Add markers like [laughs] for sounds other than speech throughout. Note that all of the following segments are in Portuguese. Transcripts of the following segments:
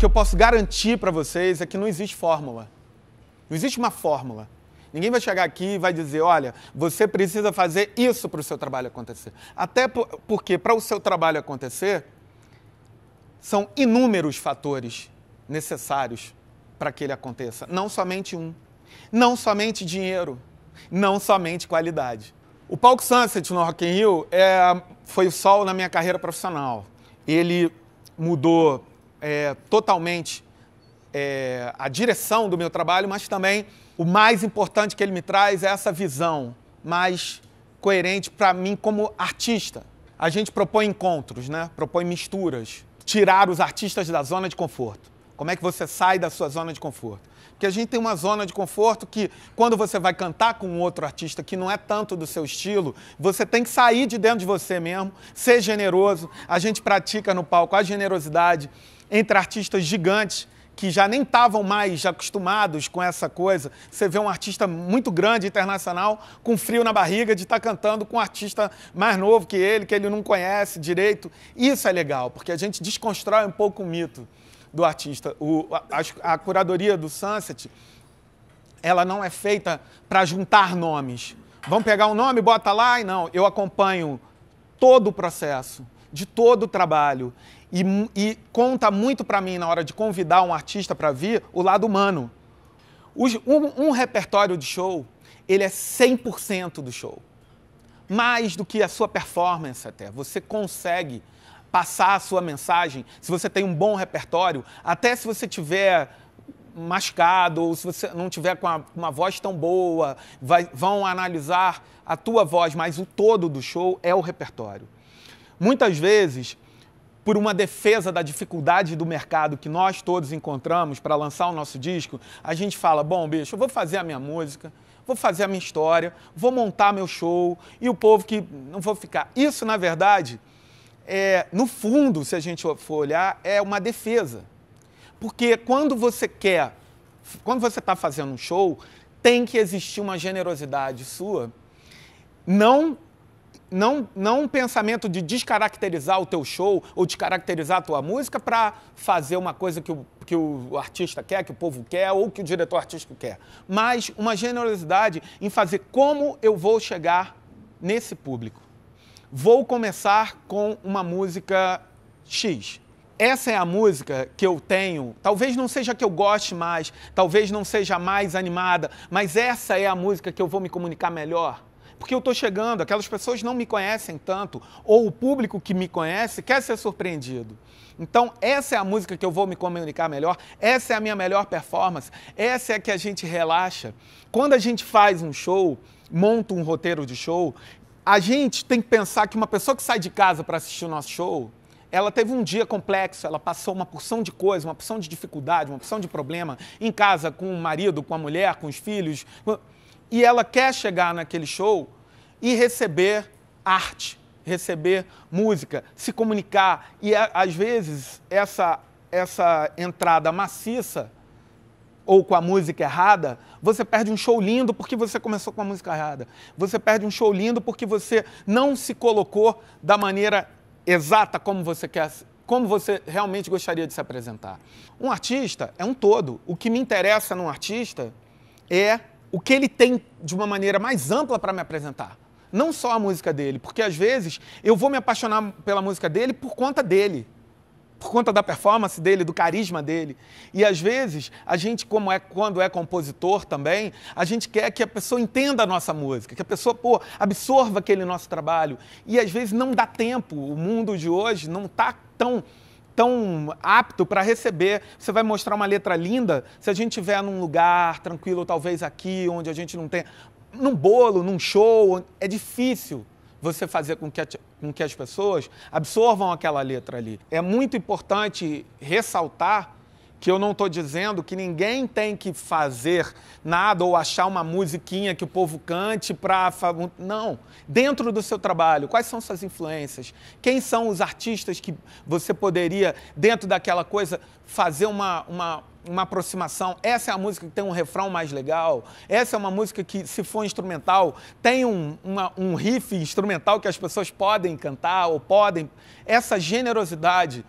que eu posso garantir para vocês é que não existe fórmula. Não existe uma fórmula. Ninguém vai chegar aqui e vai dizer, olha, você precisa fazer isso para o seu trabalho acontecer. Até porque para o seu trabalho acontecer, são inúmeros fatores necessários para que ele aconteça. Não somente um. Não somente dinheiro. Não somente qualidade. O palco Sunset no Rock in Rio é, foi o sol na minha carreira profissional. Ele mudou é, totalmente é, a direção do meu trabalho, mas também o mais importante que ele me traz é essa visão mais coerente para mim como artista. A gente propõe encontros, né? propõe misturas, tirar os artistas da zona de conforto. Como é que você sai da sua zona de conforto? Porque a gente tem uma zona de conforto que, quando você vai cantar com outro artista que não é tanto do seu estilo, você tem que sair de dentro de você mesmo, ser generoso. A gente pratica no palco a generosidade, entre artistas gigantes que já nem estavam mais acostumados com essa coisa. Você vê um artista muito grande, internacional, com frio na barriga de estar tá cantando com um artista mais novo que ele, que ele não conhece direito. Isso é legal, porque a gente desconstrói um pouco o mito do artista. O, a, a curadoria do Sunset, ela não é feita para juntar nomes. Vamos pegar um nome, bota lá e não. Eu acompanho todo o processo, de todo o trabalho. E, e conta muito para mim na hora de convidar um artista para vir o lado humano. Os, um, um repertório de show, ele é 100% do show. Mais do que a sua performance até. Você consegue passar a sua mensagem, se você tem um bom repertório, até se você tiver machucado ou se você não tiver com uma, uma voz tão boa, vai, vão analisar a tua voz, mas o todo do show é o repertório. Muitas vezes por uma defesa da dificuldade do mercado que nós todos encontramos para lançar o nosso disco, a gente fala: bom, bicho, eu vou fazer a minha música, vou fazer a minha história, vou montar meu show e o povo que não vou ficar. Isso, na verdade, é, no fundo, se a gente for olhar, é uma defesa. Porque quando você quer, quando você está fazendo um show, tem que existir uma generosidade sua, não não, não um pensamento de descaracterizar o teu show ou descaracterizar a tua música para fazer uma coisa que o, que o artista quer, que o povo quer ou que o diretor artístico quer, mas uma generosidade em fazer como eu vou chegar nesse público. Vou começar com uma música X. Essa é a música que eu tenho. Talvez não seja a que eu goste mais, talvez não seja a mais animada, mas essa é a música que eu vou me comunicar melhor porque eu estou chegando, aquelas pessoas não me conhecem tanto, ou o público que me conhece quer ser surpreendido. Então, essa é a música que eu vou me comunicar melhor, essa é a minha melhor performance, essa é a que a gente relaxa. Quando a gente faz um show, monta um roteiro de show, a gente tem que pensar que uma pessoa que sai de casa para assistir o nosso show, ela teve um dia complexo, ela passou uma porção de coisa, uma porção de dificuldade, uma porção de problema, em casa, com o marido, com a mulher, com os filhos. Com e ela quer chegar naquele show e receber arte, receber música, se comunicar. E às vezes essa, essa entrada maciça ou com a música errada, você perde um show lindo porque você começou com a música errada. Você perde um show lindo porque você não se colocou da maneira exata como você quer como você realmente gostaria de se apresentar. Um artista é um todo. O que me interessa num artista é o que ele tem de uma maneira mais ampla para me apresentar. Não só a música dele, porque às vezes eu vou me apaixonar pela música dele por conta dele, por conta da performance dele, do carisma dele. E às vezes a gente, como é quando é compositor também, a gente quer que a pessoa entenda a nossa música, que a pessoa pô, absorva aquele nosso trabalho. E às vezes não dá tempo. O mundo de hoje não está tão tão apto para receber. Você vai mostrar uma letra linda se a gente tiver num lugar tranquilo, talvez aqui, onde a gente não tem. Num bolo, num show. É difícil você fazer com que, com que as pessoas absorvam aquela letra ali. É muito importante ressaltar que eu não estou dizendo que ninguém tem que fazer nada ou achar uma musiquinha que o povo cante para. Não. Dentro do seu trabalho, quais são suas influências? Quem são os artistas que você poderia, dentro daquela coisa, fazer uma, uma, uma aproximação? Essa é a música que tem um refrão mais legal? Essa é uma música que, se for instrumental, tem um, uma, um riff instrumental que as pessoas podem cantar ou podem. Essa generosidade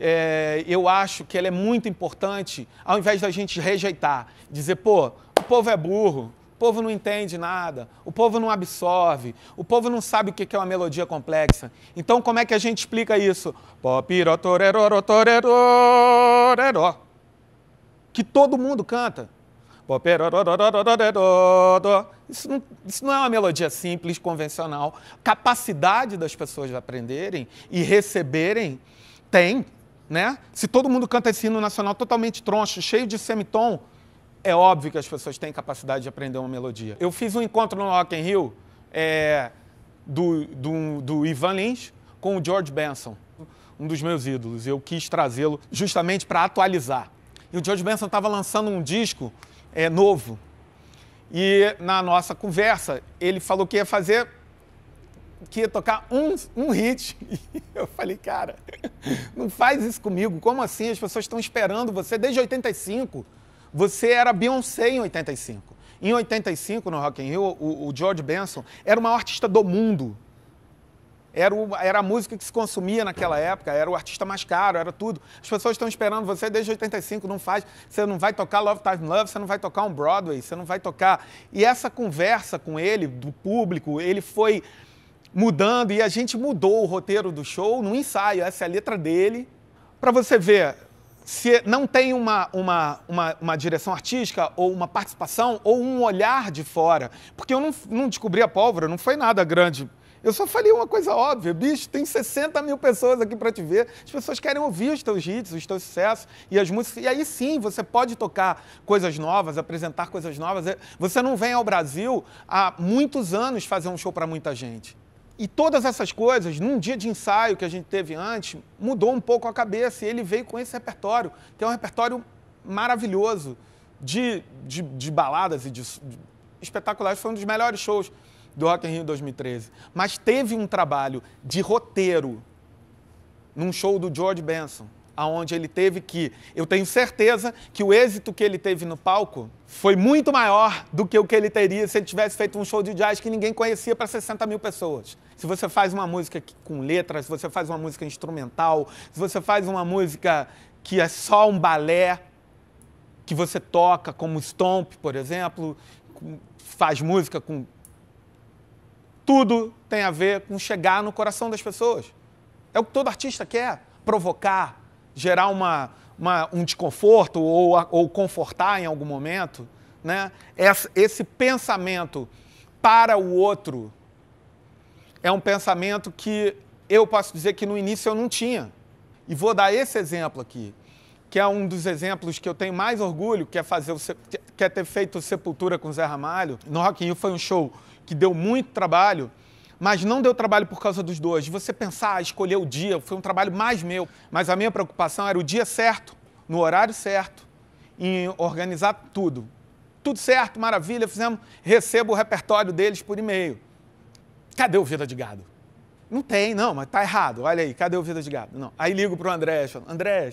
é, eu acho que ela é muito importante, ao invés da gente rejeitar, dizer, pô, o povo é burro, o povo não entende nada, o povo não absorve, o povo não sabe o que é uma melodia complexa. Então, como é que a gente explica isso? Que todo mundo canta. Isso não, isso não, é uma melodia simples, convencional. Capacidade das pessoas aprenderem e receberem tem né? Se todo mundo canta esse hino nacional totalmente troncho, cheio de semitom, é óbvio que as pessoas têm capacidade de aprender uma melodia. Eu fiz um encontro no Rock in Rio é, do, do, do Ivan Lins com o George Benson, um dos meus ídolos. Eu quis trazê-lo justamente para atualizar. E o George Benson estava lançando um disco é, novo. E na nossa conversa, ele falou que ia fazer que ia tocar um, um hit. [laughs] E eu falei, cara, não faz isso comigo. Como assim? As pessoas estão esperando você desde 85. Você era Beyoncé em 85. Em 85, no Rock in Rio, o, o George Benson era o maior artista do mundo. Era, o, era a música que se consumia naquela época, era o artista mais caro, era tudo. As pessoas estão esperando você desde 85, não faz. Você não vai tocar Love Time Love, você não vai tocar um Broadway, você não vai tocar. E essa conversa com ele, do público, ele foi mudando e a gente mudou o roteiro do show no ensaio, essa é a letra dele. Para você ver, se não tem uma, uma, uma, uma, direção artística ou uma participação ou um olhar de fora, porque eu não, não descobri a pólvora, não foi nada grande. Eu só falei uma coisa óbvia, bicho, tem 60 mil pessoas aqui para te ver, as pessoas querem ouvir os teus hits, os teus sucessos e as músicas. E aí sim, você pode tocar coisas novas, apresentar coisas novas. É, você não vem ao Brasil há muitos anos fazer um show para muita gente. E todas essas coisas, num dia de ensaio que a gente teve antes, mudou um pouco a cabeça e ele veio com esse repertório, que é um repertório maravilhoso de, de, de baladas e de, de espetaculares. Foi um dos melhores shows do Rock in Rio 2013. Mas teve um trabalho de roteiro num show do George Benson aonde ele teve que. Eu tenho certeza que o êxito que ele teve no palco foi muito maior do que o que ele teria se ele tivesse feito um show de jazz que ninguém conhecia para 60 mil pessoas. Se você faz uma música com letras, se você faz uma música instrumental, se você faz uma música que é só um balé, que você toca, como Stomp, por exemplo, faz música com. Tudo tem a ver com chegar no coração das pessoas. É o que todo artista quer: provocar, gerar uma, uma, um desconforto ou, ou confortar em algum momento, né? esse pensamento para o outro é um pensamento que eu posso dizer que no início eu não tinha. E vou dar esse exemplo aqui, que é um dos exemplos que eu tenho mais orgulho, que é, fazer o, que é ter feito Sepultura com o Zé Ramalho. No Rock in Rio foi um show que deu muito trabalho, mas não deu trabalho por causa dos dois. Você pensar, escolher o dia, foi um trabalho mais meu, mas a minha preocupação era o dia certo, no horário certo, em organizar tudo. Tudo certo, maravilha, fizemos, recebo o repertório deles por e-mail. Cadê o Vida de Gado? Não tem, não, mas tá errado. Olha aí, cadê o Vida de Gado? Não. Aí ligo para o Andrés, falo, André,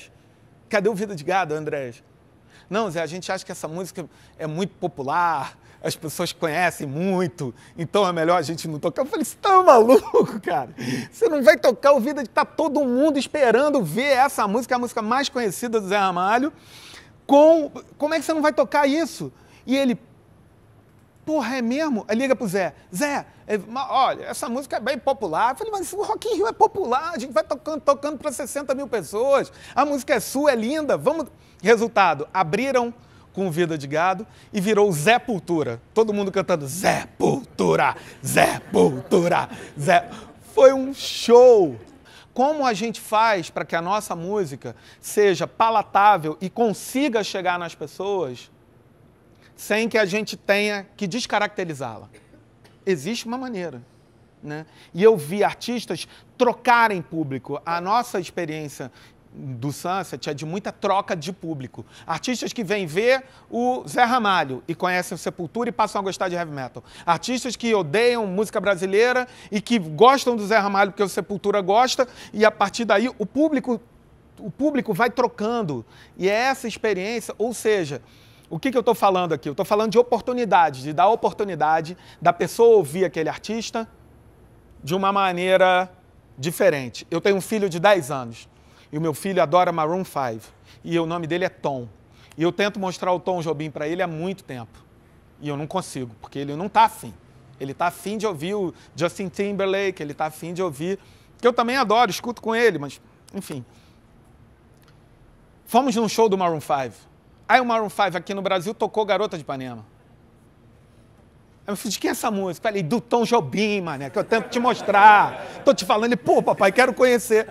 cadê o Vida de Gado, André? Não, Zé, a gente acha que essa música é muito popular, as pessoas conhecem muito, então é melhor a gente não tocar. Eu falei, você tá maluco, cara? Você não vai tocar o vida de tá todo mundo esperando ver essa música, a música mais conhecida do Zé Ramalho, com. Como é que você não vai tocar isso? E ele, porra, é mesmo? Aí liga pro Zé, Zé, é, olha, essa música é bem popular. Eu falei, mas o Rock in Rio é popular, a gente vai tocando, tocando para 60 mil pessoas, a música é sua, é linda, vamos... Resultado, abriram com vida de gado e virou Zé Pultura. Todo mundo cantando Zé Pultura, Zé Pultura, Zé. Foi um show! Como a gente faz para que a nossa música seja palatável e consiga chegar nas pessoas sem que a gente tenha que descaracterizá-la? Existe uma maneira. Né? E eu vi artistas trocarem público. A nossa experiência do Sunset é de muita troca de público. Artistas que vêm ver o Zé Ramalho e conhecem o Sepultura e passam a gostar de heavy metal. Artistas que odeiam música brasileira e que gostam do Zé Ramalho porque o Sepultura gosta e a partir daí o público o público vai trocando. E é essa experiência, ou seja, o que, que eu estou falando aqui? Eu estou falando de oportunidade, de dar oportunidade da pessoa ouvir aquele artista de uma maneira diferente. Eu tenho um filho de 10 anos. E o meu filho adora Maroon 5. E o nome dele é Tom. E eu tento mostrar o Tom Jobim para ele há muito tempo. E eu não consigo, porque ele não está afim. Ele está afim de ouvir o Justin Timberlake, ele está afim de ouvir. Que eu também adoro, escuto com ele, mas enfim. Fomos num show do Maroon 5. Aí o Maroon 5 aqui no Brasil tocou Garota de Ipanema. Aí eu falei, de quem é essa música? Falei, do Tom Jobim, mané, que eu tento te mostrar. Tô te falando, ele, pô, papai, quero conhecer.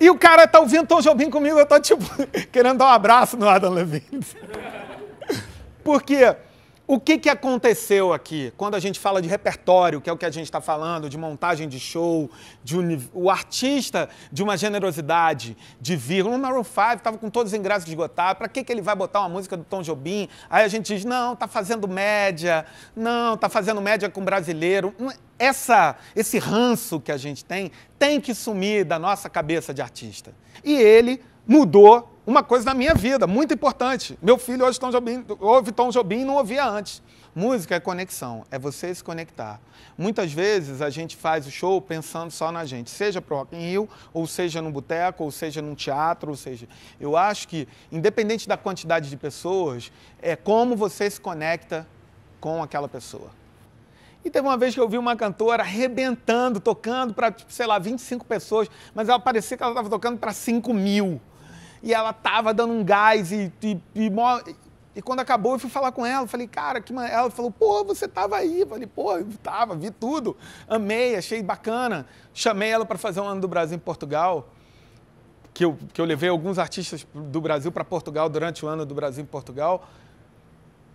E o cara tá ouvindo Tom Jobim comigo, eu tô tipo [laughs] querendo dar um abraço no Adam Levine. [laughs] Por quê? O que, que aconteceu aqui? Quando a gente fala de repertório, que é o que a gente está falando, de montagem de show, de o artista de uma generosidade de vir, O Maroon 5 estava com todos os ingressos esgotados. Para que, que ele vai botar uma música do Tom Jobim? Aí a gente diz, não, tá fazendo média. Não, tá fazendo média com brasileiro. É, essa, esse ranço que a gente tem tem que sumir da nossa cabeça de artista. E ele mudou uma coisa na minha vida, muito importante. Meu filho hoje Tom Jobim, ouve Tom Jobim e não ouvia antes. Música é conexão, é você se conectar. Muitas vezes a gente faz o show pensando só na gente, seja pro Rock in Rio, ou seja num boteco, ou seja num teatro, ou seja, eu acho que independente da quantidade de pessoas, é como você se conecta com aquela pessoa. E teve uma vez que eu vi uma cantora arrebentando, tocando para, tipo, sei lá, 25 pessoas, mas ela parecia que ela estava tocando para 5 mil e ela tava dando um gás e, e, e, e quando acabou, eu fui falar com ela. Falei, cara, que man... ela falou, pô, você tava aí. Eu falei, pô, eu tava, vi tudo. Amei, achei bacana. Chamei ela para fazer um ano do Brasil em Portugal. Que eu, que eu levei alguns artistas do Brasil para Portugal durante o ano do Brasil em Portugal.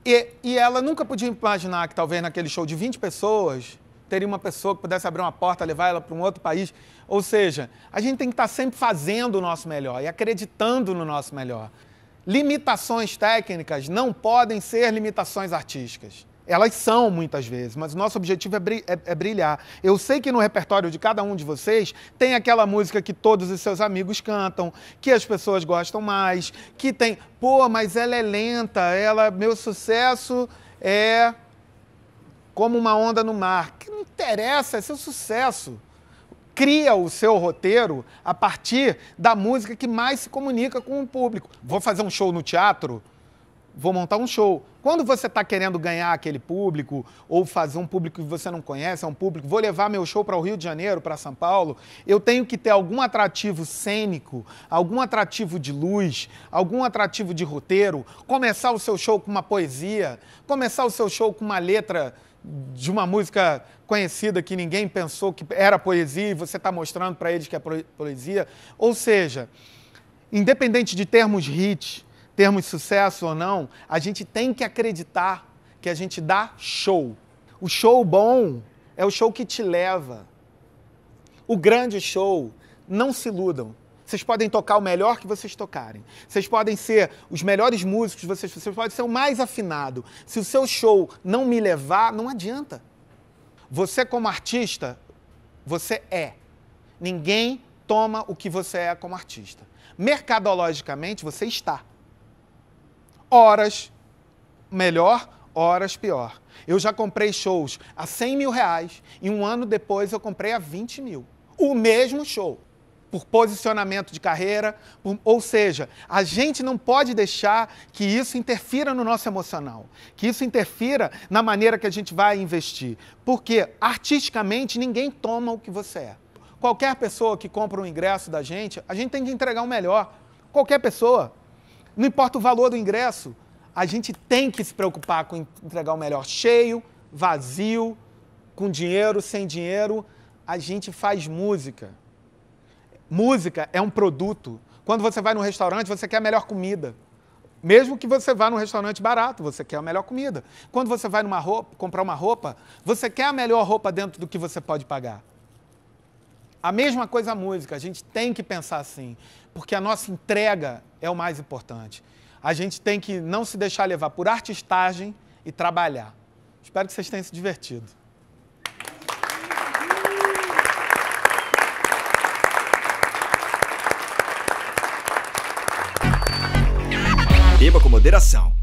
E, e ela nunca podia imaginar que talvez naquele show de 20 pessoas teria uma pessoa que pudesse abrir uma porta, levar ela para um outro país. Ou seja, a gente tem que estar sempre fazendo o nosso melhor e acreditando no nosso melhor. Limitações técnicas não podem ser limitações artísticas. Elas são muitas vezes, mas o nosso objetivo é, é, é brilhar. Eu sei que no repertório de cada um de vocês tem aquela música que todos os seus amigos cantam, que as pessoas gostam mais, que tem, pô, mas ela é lenta, ela, meu sucesso é como uma onda no mar. Que não interessa, é seu sucesso. Cria o seu roteiro a partir da música que mais se comunica com o público. Vou fazer um show no teatro? Vou montar um show. Quando você está querendo ganhar aquele público, ou fazer um público que você não conhece, é um público, vou levar meu show para o Rio de Janeiro, para São Paulo, eu tenho que ter algum atrativo cênico, algum atrativo de luz, algum atrativo de roteiro, começar o seu show com uma poesia, começar o seu show com uma letra de uma música conhecida que ninguém pensou que era poesia e você está mostrando para eles que é poesia. Ou seja, independente de termos hits, termos sucesso ou não, a gente tem que acreditar que a gente dá show. O show bom é o show que te leva. O grande show, não se iludam. Vocês podem tocar o melhor que vocês tocarem. Vocês podem ser os melhores músicos, vocês, vocês podem ser o mais afinado. Se o seu show não me levar, não adianta. Você, como artista, você é. Ninguém toma o que você é como artista. Mercadologicamente, você está. Horas melhor, horas pior. Eu já comprei shows a 100 mil reais e um ano depois eu comprei a 20 mil. O mesmo show por posicionamento de carreira, por, ou seja, a gente não pode deixar que isso interfira no nosso emocional, que isso interfira na maneira que a gente vai investir, porque artisticamente ninguém toma o que você é. Qualquer pessoa que compra um ingresso da gente, a gente tem que entregar o um melhor. Qualquer pessoa, não importa o valor do ingresso, a gente tem que se preocupar com entregar o melhor cheio, vazio, com dinheiro, sem dinheiro. A gente faz música. Música é um produto. Quando você vai num restaurante, você quer a melhor comida. Mesmo que você vá num restaurante barato, você quer a melhor comida. Quando você vai numa roupa, comprar uma roupa, você quer a melhor roupa dentro do que você pode pagar. A mesma coisa a música, a gente tem que pensar assim, porque a nossa entrega é o mais importante. A gente tem que não se deixar levar por artistagem e trabalhar. Espero que vocês tenham se divertido. beba com moderação.